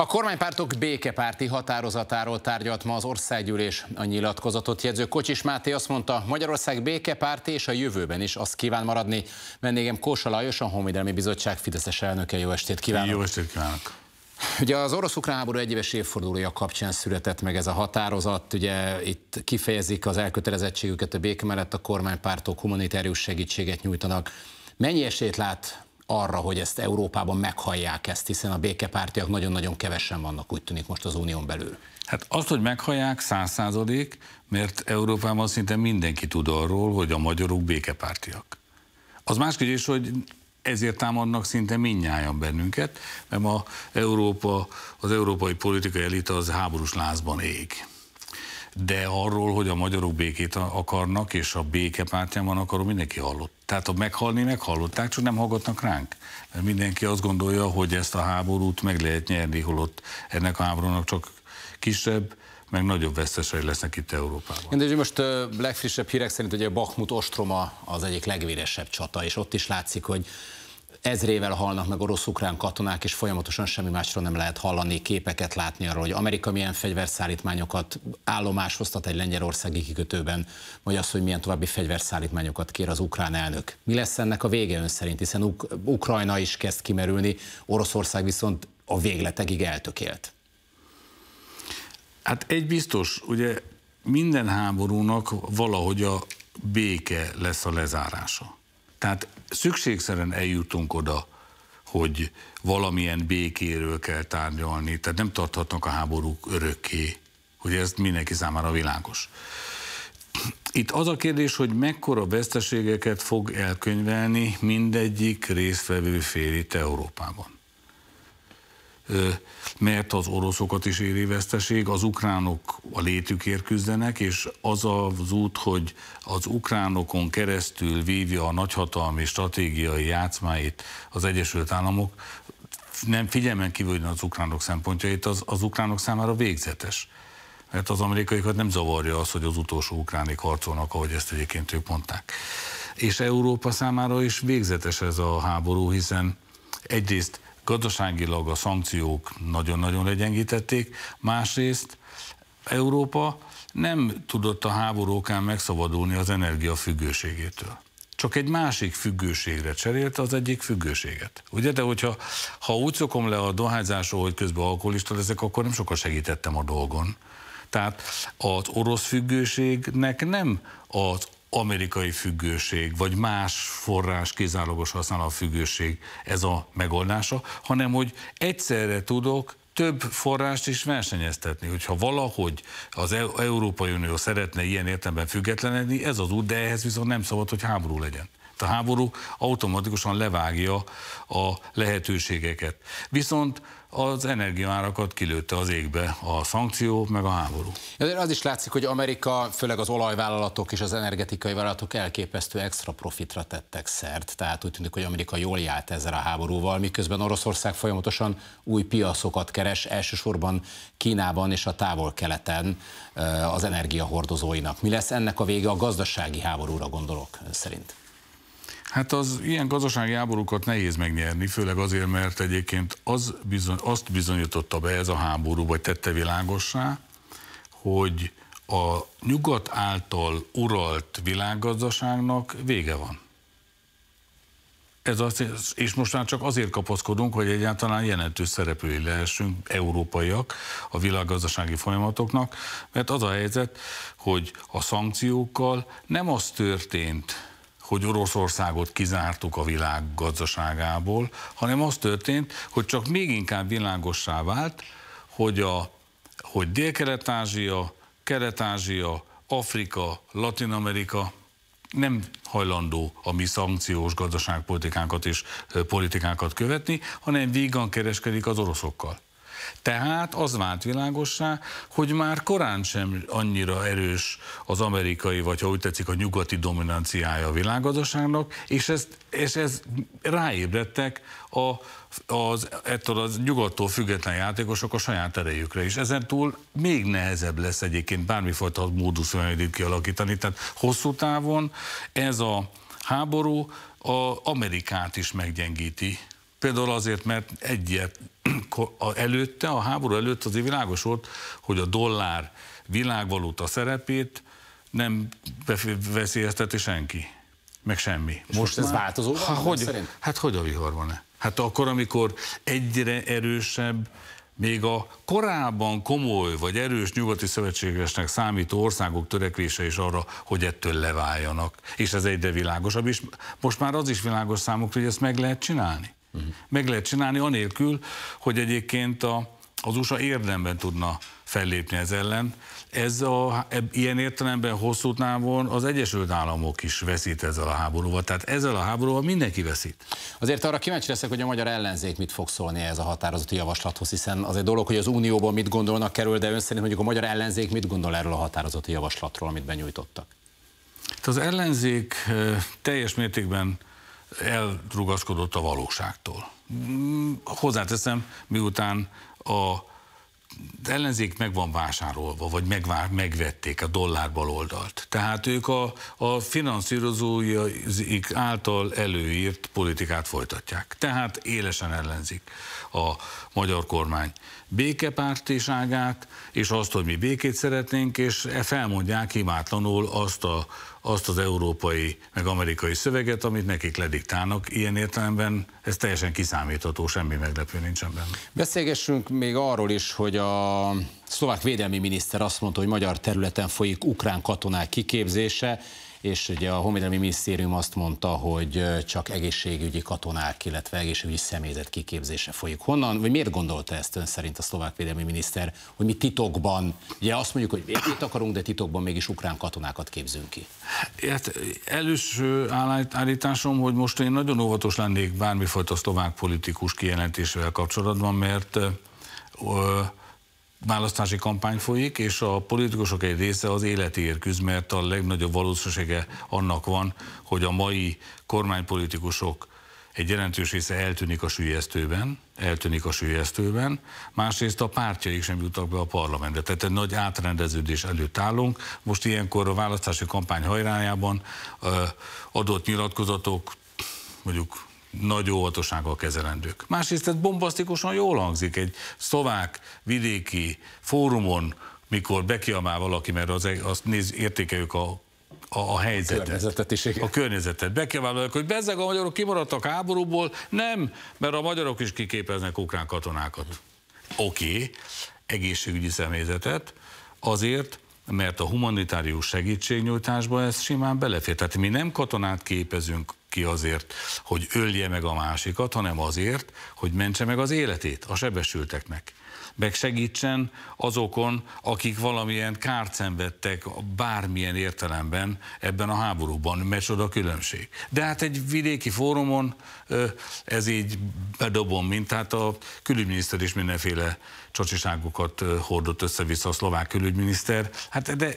A kormánypártok békepárti határozatáról tárgyalt ma az országgyűlés. A nyilatkozatot jegyző Kocsis Máté azt mondta, Magyarország békepárti és a jövőben is azt kíván maradni. Vendégem Kósa Lajos, a Honvédelmi Bizottság Fideszes elnöke. Jó estét kívánok! Jó estét kívánok! Ugye az orosz-ukrán háború egyéves évfordulója kapcsán született meg ez a határozat, ugye itt kifejezik az elkötelezettségüket a béke mellett, a kormánypártok humanitárius segítséget nyújtanak. Mennyi esélyt lát arra, hogy ezt Európában meghallják ezt, hiszen a békepártiak nagyon-nagyon kevesen vannak, úgy tűnik most az unión belül. Hát azt, hogy meghallják, száz százalék, mert Európában szinte mindenki tud arról, hogy a magyarok békepártiak. Az más kérdés, hogy ezért támadnak szinte minnyáján bennünket, mert ma Európa, az európai politikai elit az háborús lázban ég. De arról, hogy a magyarok békét akarnak, és a békepártyán van, arról mindenki hallott. Tehát ha meghalni, meghallották, csak nem hallgatnak ránk. Mert mindenki azt gondolja, hogy ezt a háborút meg lehet nyerni, holott ennek a háborúnak csak kisebb, meg nagyobb vesztesei lesznek itt Európában. De most a legfrissebb hírek szerint a Bakhmut ostroma az egyik legvéresebb csata, és ott is látszik, hogy ezrével halnak meg orosz-ukrán katonák, és folyamatosan semmi másról nem lehet hallani, képeket látni arról, hogy Amerika milyen fegyverszállítmányokat állomáshoztat egy lengyelországi kikötőben, vagy az, hogy milyen további fegyverszállítmányokat kér az ukrán elnök. Mi lesz ennek a vége ön szerint, hiszen Uk Ukrajna is kezd kimerülni, Oroszország viszont a végletekig eltökélt. Hát egy biztos, ugye minden háborúnak valahogy a béke lesz a lezárása. Tehát szükségszerűen eljutunk oda, hogy valamilyen békéről kell tárgyalni, tehát nem tarthatnak a háborúk örökké, hogy ez mindenki számára világos. Itt az a kérdés, hogy mekkora veszteségeket fog elkönyvelni mindegyik résztvevő fél itt Európában mert az oroszokat is éri veszteség, az ukránok a létükért küzdenek, és az az út, hogy az ukránokon keresztül vívja a nagyhatalmi stratégiai játszmáit az Egyesült Államok, nem figyelmen kívül az ukránok szempontjait, az, az ukránok számára végzetes. Mert az amerikaiakat nem zavarja az, hogy az utolsó ukránik harcolnak, ahogy ezt egyébként ők mondták. És Európa számára is végzetes ez a háború, hiszen egyrészt Gazdaságilag a szankciók nagyon-nagyon legyengítették, másrészt Európa nem tudott a háború okán megszabadulni az energiafüggőségétől csak egy másik függőségre cserélte az egyik függőséget. Ugye, de hogyha ha úgy szokom le a dohányzásról, hogy közben alkoholista leszek, akkor nem sokat segítettem a dolgon. Tehát az orosz függőségnek nem az amerikai függőség, vagy más forrás kizárólagos használat függőség ez a megoldása, hanem hogy egyszerre tudok több forrást is versenyeztetni. Hogyha valahogy az e- Európai Unió szeretne ilyen értelemben függetlenedni, ez az út, de ehhez viszont nem szabad, hogy háború legyen a háború automatikusan levágja a lehetőségeket. Viszont az energiaárakat kilőtte az égbe a szankció, meg a háború. Ja, de az is látszik, hogy Amerika, főleg az olajvállalatok és az energetikai vállalatok elképesztő extra profitra tettek szert. Tehát úgy tűnik, hogy Amerika jól járt ezzel a háborúval, miközben Oroszország folyamatosan új piacokat keres, elsősorban Kínában és a távol-keleten az energiahordozóinak. Mi lesz ennek a vége a gazdasági háborúra gondolok ön szerint? Hát az ilyen gazdasági háborúkat nehéz megnyerni, főleg azért, mert egyébként az bizony, azt bizonyította be ez a háború, vagy tette világossá, hogy a nyugat által uralt világgazdaságnak vége van. Ez azt, és most már csak azért kapaszkodunk, hogy egyáltalán jelentős szereplői lehessünk, európaiak a világgazdasági folyamatoknak, mert az a helyzet, hogy a szankciókkal nem az történt, hogy Oroszországot kizártuk a világ gazdaságából, hanem az történt, hogy csak még inkább világossá vált, hogy, a, hogy Dél-Kelet-Ázsia, Kelet-Ázsia, Afrika, Latin-Amerika nem hajlandó a mi szankciós gazdaságpolitikánkat és politikákat követni, hanem vígan kereskedik az oroszokkal. Tehát az vált világossá, hogy már korán sem annyira erős az amerikai, vagy ha úgy tetszik, a nyugati dominanciája a világgazdaságnak, és ez és ezt ráébredtek a, az, ettől az nyugattól független játékosok a saját erejükre is. Ezen túl még nehezebb lesz egyébként bármifajta módusz kialakítani. Tehát hosszú távon ez a háború a Amerikát is meggyengíti Például azért, mert egyet előtte, a háború előtt azért világos volt, hogy a dollár világvaluta szerepét nem veszélyezteti senki. Meg semmi. És most, most ez már... változó? Ha, hogy, hát hogy a vihar van-e? Hát akkor, amikor egyre erősebb még a korábban komoly vagy erős nyugati szövetségesnek számító országok törekvése is arra, hogy ettől leváljanak. És ez egyre világosabb, és most már az is világos számukra, hogy ezt meg lehet csinálni. Uh-huh. Meg lehet csinálni anélkül, hogy egyébként a, az USA érdemben tudna fellépni ez ellen. Ez a, ilyen értelemben hosszú távon az Egyesült Államok is veszít ezzel a háborúval, tehát ezzel a háborúval mindenki veszít. Azért arra kíváncsi leszek, hogy a magyar ellenzék mit fog szólni ez a határozati javaslathoz, hiszen az egy dolog, hogy az Unióban mit gondolnak kerül, de ön szerint mondjuk a magyar ellenzék mit gondol erről a határozati javaslatról, amit benyújtottak? Hát az ellenzék eh, teljes mértékben elrugaszkodott a valóságtól. Mm, hozzáteszem, miután a ellenzék meg van vásárolva, vagy megvár, megvették a dollár baloldalt. Tehát ők a, a finanszírozóik által előírt politikát folytatják. Tehát élesen ellenzik a magyar kormány békepártiságát, és azt, hogy mi békét szeretnénk, és e felmondják hibátlanul azt, a, azt az európai, meg amerikai szöveget, amit nekik lediktálnak. Ilyen értelemben ez teljesen kiszámítható, semmi meglepő nincsen benne. Beszélgessünk még arról is, hogy a szlovák védelmi miniszter azt mondta, hogy magyar területen folyik ukrán katonák kiképzése, és ugye a Honvédelmi Minisztérium azt mondta, hogy csak egészségügyi katonák, illetve egészségügyi személyzet kiképzése folyik. Honnan, vagy miért gondolta ezt ön szerint a szlovák védelmi miniszter, hogy mi titokban, ugye azt mondjuk, hogy mit akarunk, de titokban mégis ukrán katonákat képzünk ki? Hát első állításom, hogy most én nagyon óvatos lennék bármifajta szlovák politikus kijelentésével kapcsolatban, mert ö, választási kampány folyik, és a politikusok egy része az életéért küzd, mert a legnagyobb valószínűsége annak van, hogy a mai kormánypolitikusok egy jelentős része eltűnik a sülyeztőben, eltűnik a sülyeztőben, másrészt a pártjaik sem jutnak be a parlamentbe. Tehát egy nagy átrendeződés előtt állunk. Most ilyenkor a választási kampány hajrájában adott nyilatkozatok, mondjuk nagy óvatossággal kezelendők. Másrészt ez bombasztikusan jól hangzik egy szlovák vidéki fórumon, mikor bekiamál valaki, mert az, azt néz, értékeljük a a, a helyzetet. A környezetet is, igen. A környezetet. Be kell vállalni, hogy bezzeg a magyarok kimaradtak háborúból. Nem, mert a magyarok is kiképeznek ukrán katonákat. Oké, okay. egészségügyi személyzetet, azért, mert a humanitárius segítségnyújtásba ez simán belefér. Tehát mi nem katonát képezünk ki azért, hogy ölje meg a másikat, hanem azért, hogy mentse meg az életét a sebesülteknek. Meg segítsen azokon, akik valamilyen kárt szenvedtek bármilyen értelemben ebben a háborúban. a különbség. De hát egy vidéki fórumon ez így bedobom, mint hát a külügyminiszter is mindenféle csacsiságokat hordott össze-vissza a szlovák külügyminiszter. Hát de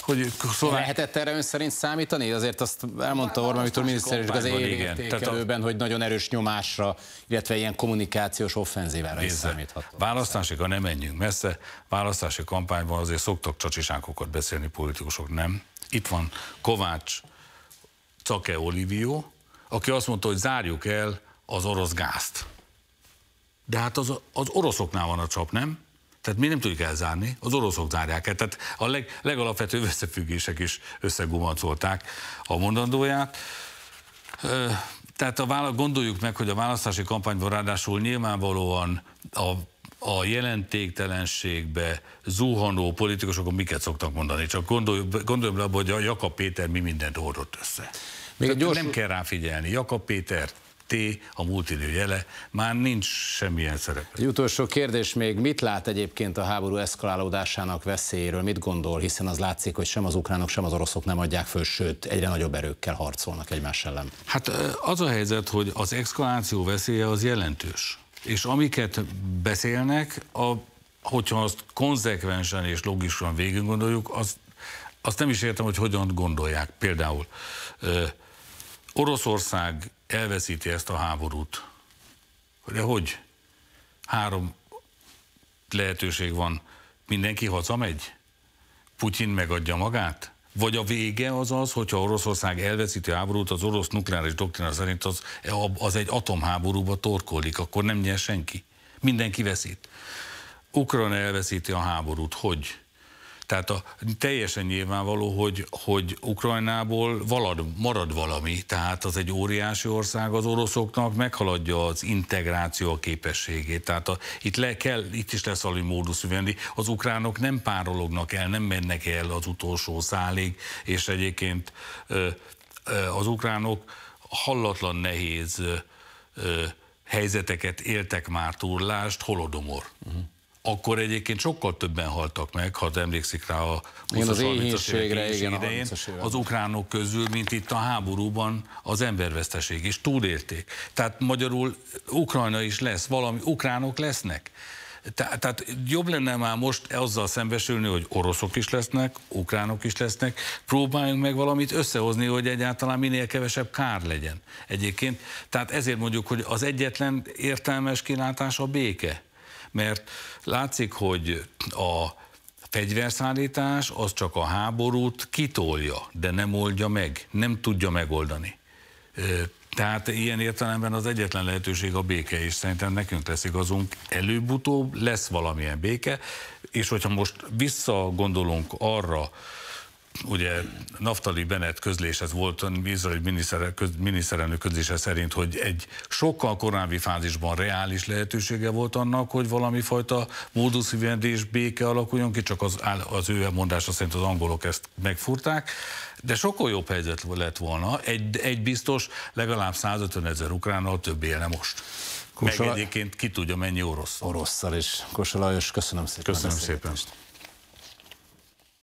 hogy szóval... Lehetett erre ön szerint számítani? Azért azt elmondta Orbán Viktor miniszterelnök az évértékelőben, a... hogy nagyon erős nyomásra, illetve ilyen kommunikációs offenzívára is számíthatott. Választásig, ha nem menjünk messze, választási kampányban azért szoktak csacsisánkokat beszélni politikusok, nem? Itt van Kovács Cake Olivio, aki azt mondta, hogy zárjuk el az orosz gázt. De hát az, az oroszoknál van a csap, nem? Tehát mi nem tudjuk elzárni, az oroszok zárják el. Tehát a leg, legalapvetőbb összefüggések is összegumacolták a mondandóját. Tehát a vála, gondoljuk meg, hogy a választási kampányban ráadásul nyilvánvalóan a a jelentéktelenségbe zuhanó politikusokon miket szoktak mondani. Csak gondoljuk, gondoljuk le abba, hogy a Jakab Péter mi mindent hordott össze. Még gyors... Nem kell figyelni. Jakab Péter T, a multinő jele, már nincs semmilyen szerep. Egy utolsó kérdés még, mit lát egyébként a háború eszkalálódásának veszélyéről, mit gondol, hiszen az látszik, hogy sem az ukránok, sem az oroszok nem adják föl, sőt, egyre nagyobb erőkkel harcolnak egymás ellen. Hát az a helyzet, hogy az eszkaláció veszélye az jelentős. És amiket beszélnek, a, hogyha azt konzekvensen és logikusan végig gondoljuk, az, azt nem is értem, hogy hogyan gondolják. Például ö, Oroszország elveszíti ezt a háborút. De hogy? Három lehetőség van. Mindenki hazamegy? Putyin megadja magát? Vagy a vége az az, hogyha Oroszország elveszíti a háborút, az orosz nukleáris doktrina szerint az, az egy atomháborúba torkolik, akkor nem nyer senki. Mindenki veszít. Ukrajna elveszíti a háborút. Hogy? Tehát a, teljesen nyilvánvaló, hogy, hogy Ukrajnából valad, marad valami, tehát az egy óriási ország az oroszoknak, meghaladja az integráció a képességét. Tehát a, itt, le kell, itt is lesz valami módus venni. Az ukránok nem párolognak el, nem mennek el az utolsó szálig, és egyébként az ukránok hallatlan nehéz helyzeteket éltek már túrlást, holodomor. Uh-huh akkor egyébként sokkal többen haltak meg, ha emlékszik rá a 20 as idején, az ukránok közül, mint itt a háborúban az emberveszteség, és túlélték. Tehát magyarul Ukrajna is lesz, valami ukránok lesznek. Te, tehát jobb lenne már most azzal szembesülni, hogy oroszok is lesznek, ukránok is lesznek, próbáljunk meg valamit összehozni, hogy egyáltalán minél kevesebb kár legyen egyébként. Tehát ezért mondjuk, hogy az egyetlen értelmes kilátás a béke mert látszik, hogy a fegyverszállítás az csak a háborút kitolja, de nem oldja meg, nem tudja megoldani. Tehát ilyen értelemben az egyetlen lehetőség a béke, és szerintem nekünk lesz igazunk, előbb-utóbb lesz valamilyen béke, és hogyha most visszagondolunk arra, ugye Naftali Bennett közléshez volt izraeli miniszter, köz, miniszterelnök közlése szerint, hogy egy sokkal korábbi fázisban reális lehetősége volt annak, hogy valami fajta módus béke alakuljon ki, csak az, az ő elmondása szerint az angolok ezt megfurták, de sokkal jobb helyzet lett volna, egy, egy biztos legalább 150 ezer ukránnal több élne most. Kusala... Meg egyébként ki tudja mennyi orosz. Orosszal is. Kósa köszönöm szépen. Köszönöm szépen.